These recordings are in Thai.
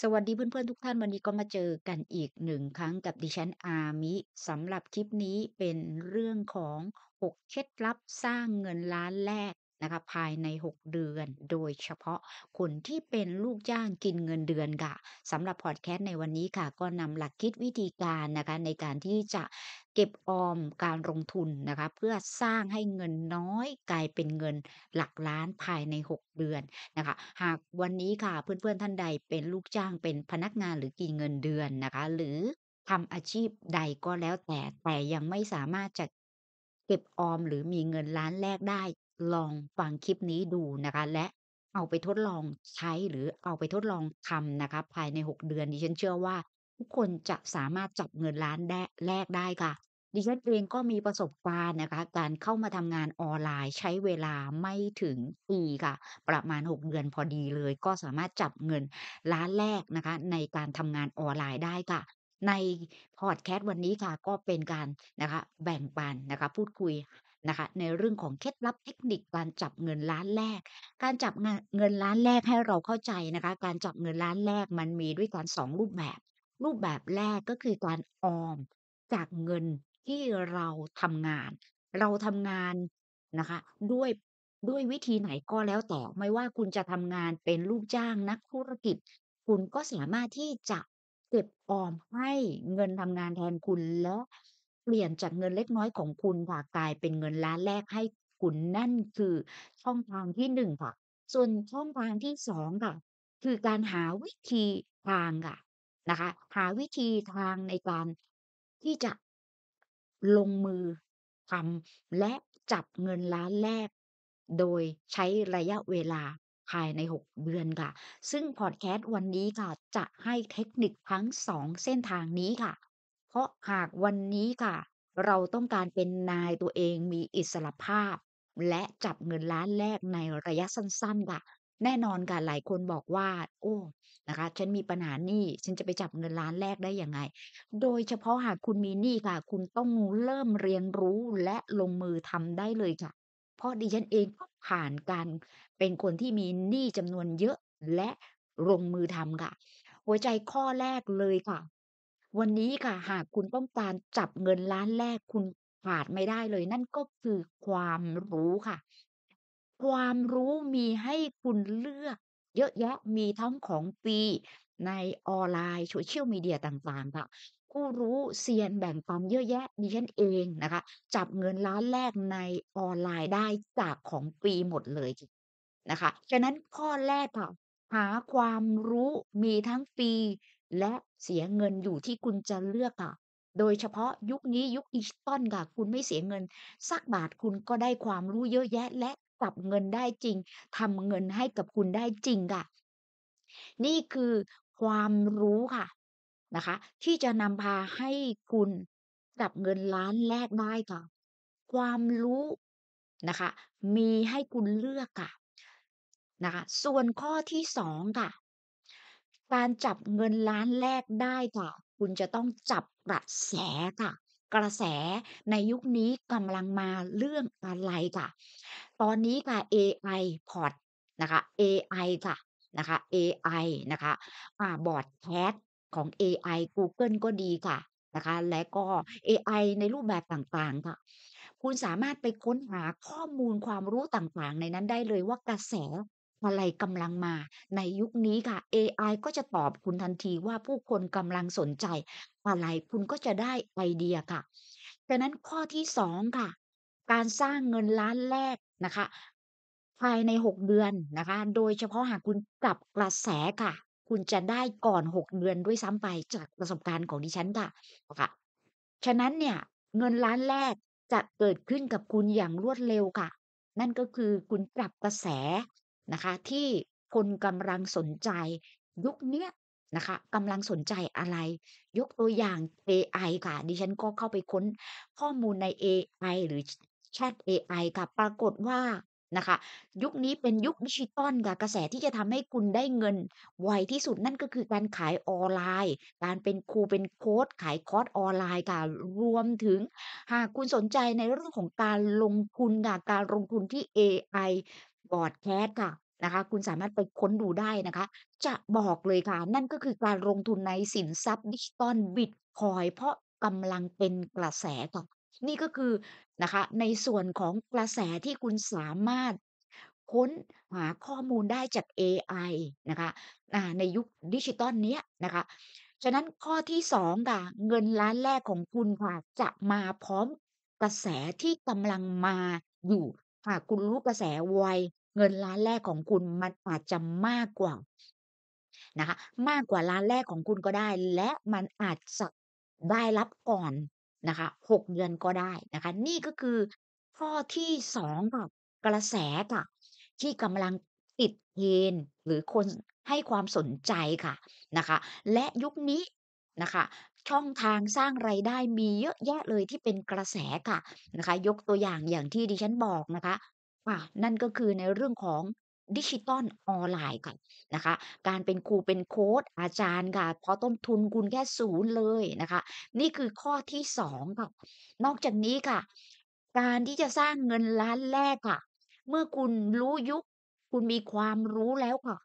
สวัสดีเพื่อนๆทุกท่านวันนี้ก็มาเจอกันอีกหนึ่งครั้งกับดิฉันอามิ สำหรับคลิปนี้เป็นเรื่องของ 6เคล็ดลับสร้างเงินล้านแรกนะคะภายใน 6 เดือนโดยเฉพาะคนที่เป็นลูกจ้างกินเงินเดือนค่ะสำหรับพอดแคสต์ในวันนี้ค่ะ ก็นำหลักคิดวิธีการนะคะในการที่จะเก็บออมการลงทุนนะคะเพื่อสร้างให้เงินน้อยกลายเป็นเงินหลักล้านภายใน 6 เดือนนะคะหากวันนี้ค่ะเพื่อนๆท่านใดเป็นลูกจ้างเป็นพนักงานหรือกินเงินเดือนนะคะหรือทำอาชีพใดก็แล้วแต่แต่ยังไม่สามารถจะเก็บออมหรือมีเงินล้านแรกได้ลองฟังคลิปนี้ดูนะคะ และเอาไปทดลองใช้หรือเอาไปทดลองทำนะคะภายใน 6 เดือนดิฉันเชื่อว่าทุกคนจะสามารถจับเงินล้านแดแรกได้ค่ะ ดิฉันเองก็มีประสบการณ์นะคะการเข้ามาทำงานออนไลน์ใช้เวลาไม่ถึงปีค่ะ ประมาณ 6 เดือนพอดีเลย ก็สามารถจับเงินล้านแรกนะคะในการทำงานออนไลน์ได้ค่ะ ในพอดแคสต์วันนี้ค่ะก็เป็นการนะคะแบ่งปันนะคะ พูดคุยนะคะในเรื่องของเคล็ดลับเทคนิคการจับเงินล้านแรก การจับงนเงินล้านแรกให้เราเข้าใจนะคะ การจับเงินล้านแรกมันมีด้วยกันสองรูปแบบ รูปแบบแรกก็คือการออมจากเงินที่เราทำงาน เราทำงานนะคะ ด้วยด้วยวิธีไหนก็แล้วแต่ ไม่ว่าคุณจะทำงานเป็นลูกจ้างนักธุรกิจ คุณก็สามารถที่จะเก็บออมให้เงินทำงานแทนคุณแล้วเปลี่ยนจากเงินเล็กน้อยของคุณค่ะกลายเป็นเงินล้านแรกให้คุณนั่นคือช่องทางที่หนึ่งค่ะ ส่วนช่องทางที่สองค่ะ คือการหาวิธีทางค่ะ นะคะ หาวิธีทางในการที่จะลงมือทำและจับเงินล้านแรกโดยใช้ระยะเวลาภายใน 6เดือนค่ะ ซึ่งพอดแคสต์วันนี้ค่ะจะให้เทคนิคทั้ง2เส้นทางนี้ค่ะเพราะหากวันนี้ค่ะ เราต้องการเป็นนายตัวเองมีอิสรภาพและจับเงินล้านแรกในระยะสั้น ๆ ค่ะแน่นอนค่ะหลายคนบอกว่าโอ้ นะคะ ฉันมีปัญหาหนี้ฉันจะไปจับเงินล้านแรกได้ยังไง โดยเฉพาะหากคุณมีหนี้ค่ะ คุณต้องเริ่มเรียนรู้และลงมือทำได้เลยค่ะ เพราะดิฉันเองก็ผ่านการเป็นคนที่มีหนี้จำนวนเยอะและลงมือทำค่ะหัวใจข้อแรกเลยค่ะวันนี้ค่ะหากคุณต้องการจับเงินล้านแรกคุณขาดไม่ได้เลย นั่นก็คือความรู้ค่ะ ความรู้มีให้คุณเลือก เยอะแยะมีทั้งของฟรีในออนไลน์โซเชียลมีเดียต่างๆค่ะผู้รู้เซียนแบ่งปันเยอะแยะดิฉันเองนะคะ จับเงินล้านแรกในออนไลน์ได้จากของฟรีหมดเลยนะคะฉะนั้นข้อแรกค่ะ หาความรู้มีทั้งฟรีและเสียเงินอยู่ที่คุณจะเลือกค่ะโดยเฉพาะยุคนี้ยุคอิชตอนค่ะ คุณไม่เสียเงิน สักบาทคุณก็ได้ความรู้เยอะแยะ และกลับเงินได้จริงทำเงินให้กับคุณได้จริงค่ะ นี่คือความรู้ค่ะนะคะ ที่จะนำพาให้คุณกลับเงินล้านแรกได้ค่ะ ความรู้นะคะ มีให้คุณเลือกค่ะ นะคะ ส่วนข้อที่สองค่ะการจับเงินล้านแรกได้ค่ะ คุณจะต้องจับกระแสค่ะ กระแสในยุคนี้กำลังมาเรื่องอะไรค่ะ ตอนนี้ค่ะ AI พอตนะคะ AI ค่ะนะคะ AI นะคะอ่าบอร์ดแคสของ AI Google ก็ดีค่ะนะคะและก็ AI ในรูปแบบต่างๆค่ะ คุณสามารถไปค้นหาข้อมูลความรู้ต่างๆ ในนั้นได้เลยว่ากระแสอะไรกำลังมาในยุคนี้ค่ะ AI ก็จะตอบคุณทันทีว่าผู้คนกำลังสนใจอะไรคุณก็จะได้ไอเดียค่ะฉะนั้นข้อที่สองค่ะ การสร้างเงินล้านแรกนะคะภายใน 6เดือนนะคะ โดยเฉพาะหากคุณกลับกระแสค่ะ คุณจะได้ก่อน 6เดือนด้วยซ้ำไปจากประสบการณ์ของดิฉันค่ะค่ะฉะนั้นเนี่ย เงินล้านแรกจะเกิดขึ้นกับคุณอย่างรวดเร็วค่ะ นั่นก็คือคุณปรับกระแสนะคะที่คนกำลังสนใจยุคเนี้ยนะคะกำลังสนใจอะไรยกตัวอย่าง AI ค่ะ ดิฉันก็เข้าไปค้นข้อมูลใน AI หรือ Chat AI ค่ะปรากฏว่านะคะยุคนี้เป็นยุคดิจิตอลค่ะกระแสที่จะทำให้คุณได้เงินไวที่สุดนั่นก็คือการขายออนไลน์ การเป็นครูเป็นโค้ดขายคอร์สออนไลน์ค่ะรวมถึงหากคุณสนใจในเรื่องของการลงทุนค่ะ การลงทุนที่ AI บอดแคสต์ค่ะนะคะคุณสามารถไปค้นดูได้นะคะจะบอกเลยค่ะ นั่นก็คือการลงทุนในสินทรัพย์ดิจิตอลบิตคอยเพราะกำลังเป็นกระแสค่ะนี่ก็คือนะคะในส่วนของกระแสที่คุณสามารถค้นหาข้อมูลได้จาก AI นะคะในยุคดิจิตอลนี้นะคะฉะนั้นข้อที่สองค่ะเงินล้านแรกของคุณค่ะจะมาพร้อมกระแสที่กำลังมาอยู่หากคุณรู้กระแสไวเงินล้านแรกของคุณมันอาจจะมากกว่านะคะ มากกว่าล้านแรกของคุณก็ได้ และมันอาจจะได้รับก่อนนะคะหกเดือนก็ได้นะคะ นี่ก็คือข้อที่สองค่ะกระแสค่ะ ที่กำลังติดเทรนหรือคนให้ความสนใจค่ะนะคะ และยุคนี้นะคะ ช่องทางสร้างไรายได้มีเยอะแยะเลยที่เป็นกระแสค่ะนะคะ ยกตัวอย่างอย่างที่ดิฉันบอกนะคะ่ะนั่นก็คือในเรื่องของดิจิตอลออนไลน์ค่ะนะคะ การเป็นครูเป็นโค้ดอาจารย์ค่ะเพราะต้นทุนคุณแค่ศูนย์เลยนะคะ นี่คือข้อที่สองค่ะนอกจากนี้ค่ะ การที่จะสร้างเงินล้านแรกค่ะ เมื่อคุณรู้ยุคคุณมีความรู้แล้วค่ะ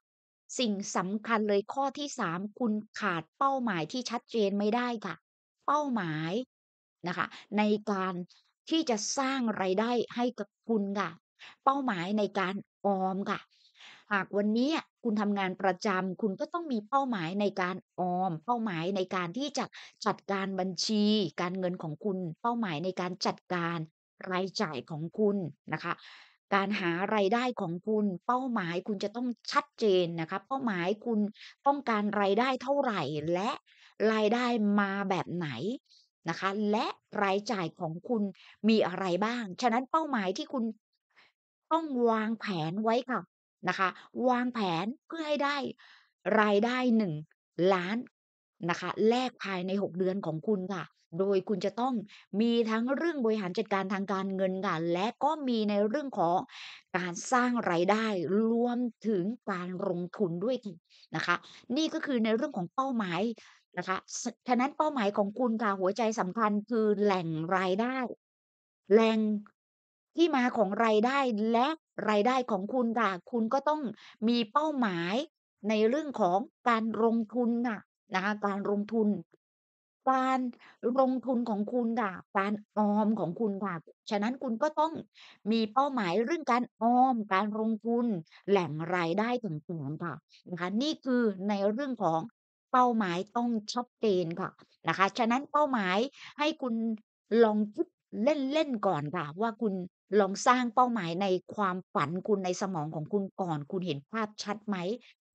สิ่งสำคัญเลยข้อที่สามคุณขาดเป้าหมายที่ชัดเจนไม่ได้ค่ะ เป้าหมายนะคะในการที่จะสร้างไรายได้ให้กับคุณค่ะเป้าหมายในการออมค่ะ หากวันนี้คุณทำงานประจำคุณก็ต้องมีเป้าหมายในการออม เป้าหมายในการที่จะจัดการบัญชี การเงินของคุณ เป้าหมายในการจัดการรายจ่ายของคุณนะคะ การหารายได้ของคุณ เป้าหมายคุณจะต้องชัดเจนนะคะเป้าหมายคุณต้องการรายได้เท่าไหร่ และรายได้มาแบบไหนนะคะ และรายจ่ายของคุณมีอะไรบ้าง ฉะนั้นเป้าหมายที่คุณต้องวางแผนไว้ค่ะนะคะวางแผนเพื่อให้ได้ รายได้หนึ่งล้านนะคะแลกภายใน 6 เดือนของคุณค่ะ โดยคุณจะต้องมีทั้งเรื่องบริหารจัดการทางการเงินค่ะและก็มีในเรื่องของการสร้างไรายได้ รวมถึงการลงทุนด้วยนะคะนี่ก็คือในเรื่องของเป้าหมายนะคะฉะนั้นเป้าหมายของคุณค่ะหัวใจสำคัญคือแหล่งรายได้แหล่งที่มาของรายได้และรายได้ของคุณค่ะคุณก็ต้องมีเป้าหมายในเรื่องของการลงทุนน่ะนะคะการลงทุน การลงทุนของคุณค่ะการออมของคุณค่ะฉะนั้นคุณก็ต้องมีเป้าหมายเรื่องการออมการลงทุน แหล่งรายได้ต่างๆค่ะนะคะนี่คือในเรื่องของเป้าหมายต้องชัดเจนค่ะนะคะ ฉะนั้นเป้าหมายให้คุณลองคิดเล่นๆก่อนค่ะว่าคุณลองสร้างเป้าหมายในความฝันคุณในสมองของคุณก่อน คุณเห็นภาพชัดไหม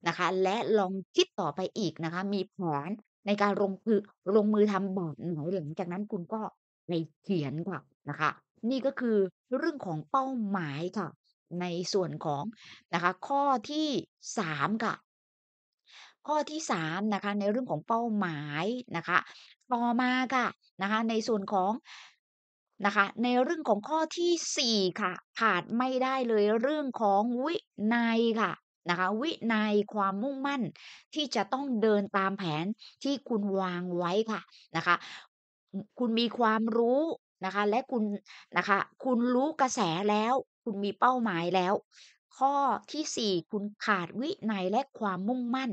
นะคะ และลองคิดต่อไปอีกนะคะ มีแผนในการลงมือลงมือทำแบบไหนหลังจากนั้นคุณก็ในเขียนค่ะนะคะ นี่ก็คือเรื่องของเป้าหมายค่ะ ในส่วนของนะคะข้อที่สามค่ะ ข้อที่สามนะคะ ในเรื่องของเป้าหมายนะคะต่อมาค่ะนะคะ ในส่วนของนะคะในเรื่องของข้อที่4ค่ะขาดไม่ได้เลยเรื่องของวินัยค่ะ นะคะวินัยความมุ่งมั่นที่จะต้องเดินตามแผนที่คุณวางไว้ค่ะนะคะคุณมีความรู้นะคะและคุณนะคะคุณรู้กระแสแล้ว คุณมีเป้าหมายแล้ว ข้อที่4คุณขาดวินัยและความมุ่งมั่น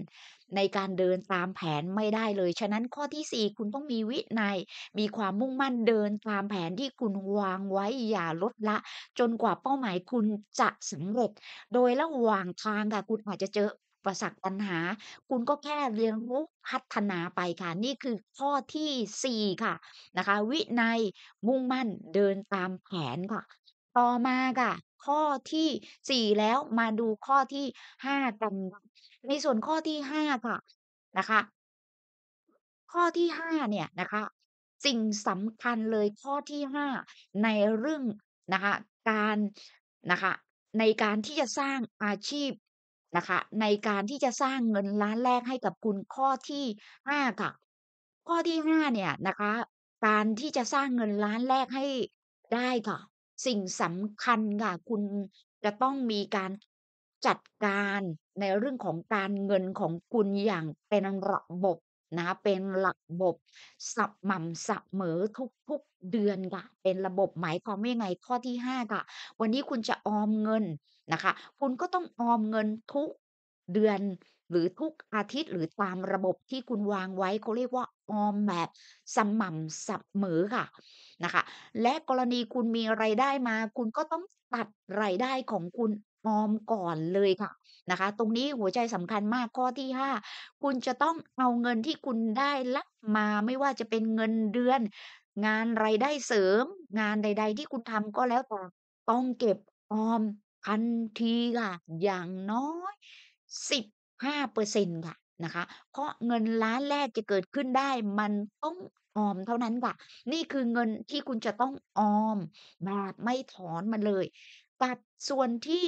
ในการเดินตามแผนไม่ได้เลย ฉะนั้นข้อที่4คุณต้องมีวินยัย มีความมุ่งมั่นเดินตามแผนที่คุณวางไว้อย่าลดละ จนกว่าเป้าหมายคุณจะสำเร็จโดยระหว่างทางค่ะ คุณอาจจะเจอประสักปัญหา คุณก็แค่เรียนรู้พัฒนาไปค่ะ นี่คือข้อที่ 4 ค่ะนะคะ วินัยมุ่งมั่นเดินตามแผนค่ะต่อมาค่ะข้อที่สี่แล้วมาดูข้อที่ห้ากันในส่วนข้อที่ห้าค่ะนะคะ ข้อที่ห้าเนี่ยนะคะ สิ่งสำคัญเลยข้อที่ห้าในเรื่องนะคะ การนะคะ ในการที่จะสร้างอาชีพนะคะ ในการที่จะสร้างเงินล้านแรกให้กับคุณข้อที่ห้าค่ะ ข้อที่ห้าเนี่ยนะคะ การที่จะสร้างเงินล้านแรกให้ได้ค่ะสิ่งสำคัญค่ะ คุณจะต้องมีการจัดการในเรื่องของการเงินของคุณอย่างเป็นระบบ นะเป็นระบบสัม่ำเสมอทุกๆเดือนค่ะเป็นระบบหมายความว่ายังไงข้อที่5ค่ะ วันนี้คุณจะออมเงินนะคะ คุณก็ต้องออมเงินทุกเดือนหรือทุกอาทิตย์หรือตามระบบที่คุณวางไว้เขาเรียกว่าออมแบบสม่ำสับมือค่ะนะคะ และกรณีคุณมีไรายได้มา คุณก็ต้องตัดรายได้ของคุณออมก่อนเลยค่ะนะคะ ตรงนี้หัวใจสำคัญมากข้อที่ 5 คุณจะต้องเอาเงินที่คุณได้รับมาไม่ว่าจะเป็นเงินเดือน งานไรายได้เสริม งานใดๆ ที่คุณทำก็แล้วแต่ต้องเก็บออมทันทีค่ะ อย่างน้อยสิบ5%ค่ะนะคะ เพราะเงินล้านแรกจะเกิดขึ้นได้ มันต้องออมเท่านั้นค่ะ นี่คือเงินที่คุณจะต้องออมแบบไม่ถอนมันเลยกัดส่วนที่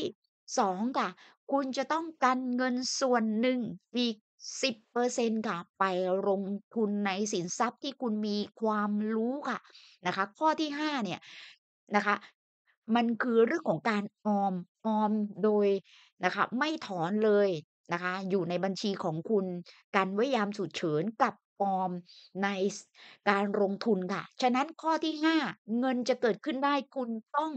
สองค่ะ คุณจะต้องกันเงินส่วนหนึ่งอีกต์ค่ะ ไปลงทุนในสินทรัพย์ที่คุณมีความรู้ค่ะนะคะ ข้อที่ห้าเนี่ยนะคะ มันคือเรื่องของการออมออมโดยนะคะ ไม่ถอนเลยนะคะอยู่ในบัญชีของคุณกันไว้ยามสุดเฉินกับออมในการลงทุนค่ะฉะนั้นข้อที่ 5 เงินจะเกิดขึ้นได้คุณต้อง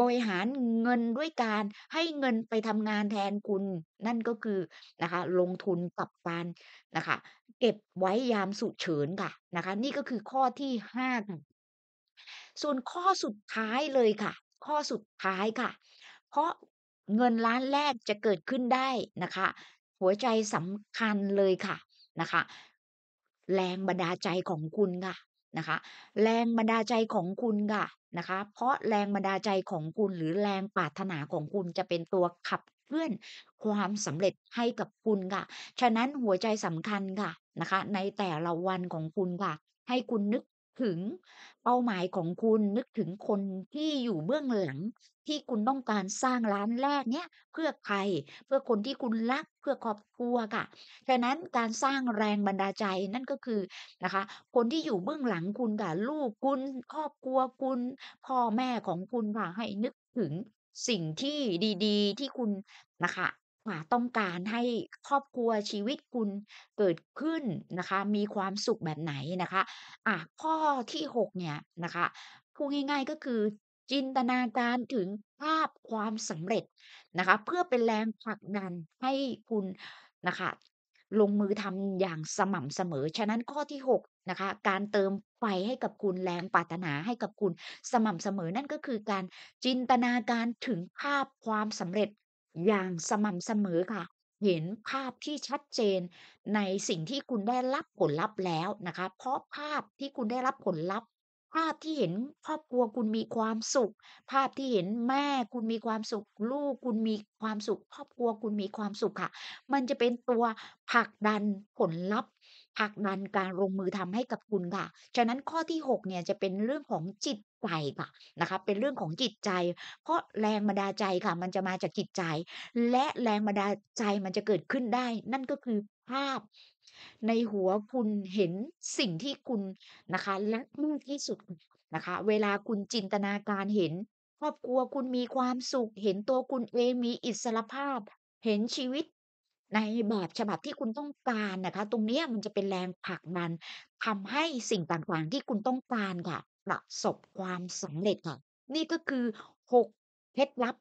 บริหารเงินด้วยการให้เงินไปทำงานแทนคุณ นั่นก็คือนะคะลงทุนกับการนะคะ เก็บไว้ยามสุเฉินค่ะนะคะ นี่ก็คือข้อที่5ค่ะส่วนข้อสุดท้ายเลยค่ะ ข้อสุดท้ายค่ะ เพราะเงินล้านแรกจะเกิดขึ้นได้นะคะ หัวใจสำคัญเลยค่ะนะคะ แรงบันดาลใจของคุณค่ะนะคะ แรงบันดาลใจของคุณค่ะนะคะ เพราะแรงบันดาลใจของคุณ หรือแรงปรารถนาของคุณจะเป็นตัวขับเคลื่อนความสำเร็จให้กับคุณค่ะ ฉะนั้นหัวใจสำคัญค่ะนะคะ ในแต่ละวันของคุณค่ะให้คุณนึกถึง เป้าหมายของคุณนึกถึงคนที่อยู่เบื้องหลัง ที่คุณต้องการสร้างร้านแรกเนี่ยเพื่อใคร เพื่อคนที่คุณรักเพื่อครอบครัวค่ะฉะนั้นการสร้างแรงบันดาลใจนั่นก็คือนะคะ คนที่อยู่เบื้องหลังคุณค่ะลูกคุณครอบครัวคุณพ่อแม่ของคุณค่ะให้นึกถึงสิ่งที่ดี ๆ ที่คุณนะคะหมาต้องการให้ครอบครัวชีวิตคุณเกิดขึ้นนะคะมีความสุขแบบไหนนะคะอ่ะข้อที่6เนี่ยนะคะพูดง่ายๆก็คือ จินตนาการถึงภาพความสำเร็จนะคะเพื่อเป็นแรงผลักดันให้คุณนะคะลงมือทำอย่างสม่ำเสมอ ฉะนั้นข้อที่6นะคะการเติมไฟให้กับคุณแรงปรารถนาให้กับคุณสม่ำเสมอนั่นก็คือการจินตนาการถึงภาพความสำเร็จอย่างสม่ำเสมอค่ะ เห็นภาพที่ชัดเจน ในสิ่งที่คุณได้รับผลลัพธ์แล้วนะคะเพราะภาพที่คุณได้รับผลลัพธ์ภาพที่เห็นครอบครัวคุณมีความสุข ภาพที่เห็นแม่คุณมีความสุข ลูกคุณมีความสุข ครอบครัวคุณมีความสุขค่ะ มันจะเป็นตัวผลักดันผลลัพธ์ผลักดัน การลงมือทำให้กับคุณค่ะ ฉะนั้นข้อที่6เนี่ยจะเป็นเรื่องของจิตใจค่ะนะคะ เป็นเรื่องของจิตใจ เพราะแรงบันดาลใจค่ะมันจะมาจากจิตใจ และแรงบันดาลใจมันจะเกิดขึ้นได้ นั่นก็คือภาพในหัวคุณเห็นสิ่งที่คุณนะคะและมากที่สุดนะคะเวลาคุณจินตนาการเห็นครอบครัวคุณมีความสุข เห็นตัวคุณเองมีอิสรภาพ เห็นชีวิตในแบบฉบับที่คุณต้องการนะคะ ตรงนี้มันจะเป็นแรงผลักดันทำให้สิ่งต่างๆที่คุณต้องการค่ะ ประสบความสำเร็จค่ะนี่ก็คือ6เคล็ดลับ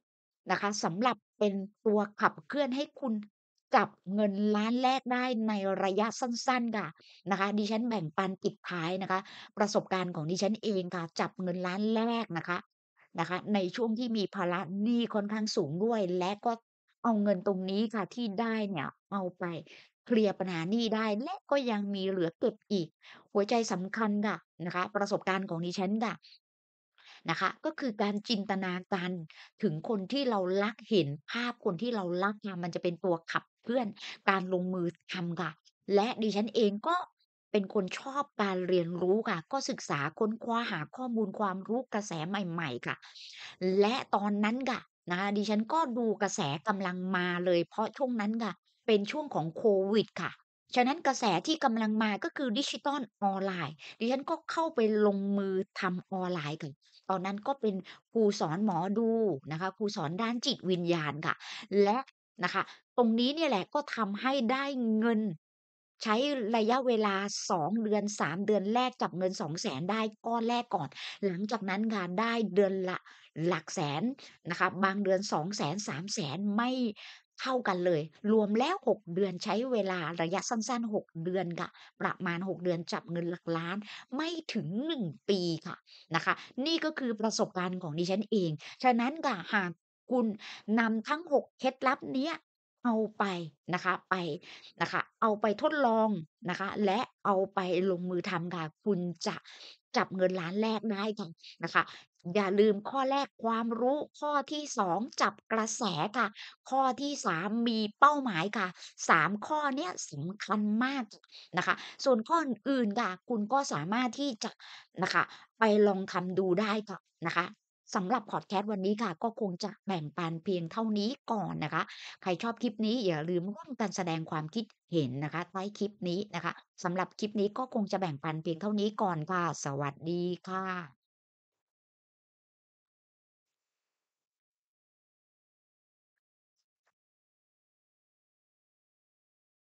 นะคะสำหรับเป็นตัวขับเคลื่อนให้คุณจับเงินล้านแรกได้ในระยะสั้นๆค่ะนะคะ ดิฉันแบ่งปันปิดท้ายนะคะ ประสบการณ์ของดิฉันเองค่ะ จับเงินล้านแรกนะคะนะคะ ในช่วงที่มีภาระหนี้ค่อนข้างสูงด้วยและก็เอาเงินตรงนี้ค่ะ ที่ได้เนี่ยเอาไปเคลียร์ปัญหาหนี้ได้และก็ยังมีเหลือเก็บอีก หัวใจสำคัญค่ะนะคะ ประสบการณ์ของดิฉันค่ะนะคะ ก็คือการจินตนาการถึงคนที่เราลักเห็นภาพคนที่เราลักค่มันจะเป็นตัวขับเคลื่อนการลงมือทำค่ะ และดิฉันเองก็เป็นคนชอบการเรียนรู้ค่ะ ก็ศึกษาค้นคว้าหาข้อมูลความรู้กระแสใหม่ ๆ ค่ะ และตอนนั้นค่ะนะคะดิฉันก็ดูกระแสกำลังมาเลยเพราะช่วงนั้นค่ะเป็นช่วงของโควิด ค่ะฉะนั้นกระแสที่กำลังมาก็คือดิจิทัลออนไลน์ดิฉันก็เข้าไปลงมือทำออนไลน์ค่ะตอนนั้นก็เป็นครูสอนหมอดูนะคะครูสอนด้านจิตวิญญาณค่ะและนะคะ ตรงนี้เนี่ยแหละก็ทำให้ได้เงิน ใช้ระยะเวลา 2เดือน3เดือนแรกจับเงิน2 0 0 0 0นได้ก้อนแรกก่อน หลังจากนั้นค่ะได้เดือนละหลักแสนนะคะบางเดือน 2 0 0 0 0ส3มแสนไม่เท่ากันเลย รวมแล้ว 6 เดือนใช้เวลาระยะสั้นๆ6 เดือนค่ะ ประมาณ 6 เดือนจับเงินหลักล้าน ไม่ถึง 1 ปีค่ะนะคะ นี่ก็คือประสบการณ์ของดิฉันเอง ฉะนั้นกะหากคุณนำทั้ง 6เคล็ดลับเนี้ยเอาไปนะคะไปนะคะ เอาไปทดลองนะคะ และเอาไปลงมือทำค่ะ คุณจะจับเงินล้านแรกได้ค่ะนะคะ อย่าลืมข้อแรกความรู้ ข้อที่สองจับกระแสค่ะ ข้อที่สามมีเป้าหมายค่ะสามข้อเนี้ยสำคัญมากนะคะ ส่วนข้ออื่นค่ะ คุณก็สามารถที่จะนะคะ ไปลองทำดูได้ค่ะนะคะสำหรับพอดแคสต์วันนี้ค่ะ ก็คงจะแบ่งปันเพียงเท่านี้ก่อนนะคะ ใครชอบคลิปนี้อย่าลืมร่วมกันแสดงความคิดเห็นนะคะใต้คลิปนี้นะคะสำหรับคลิปนี้ก็คงจะแบ่งปันเพียงเท่านี้ก่อนค่ะสวัสดีค่ะ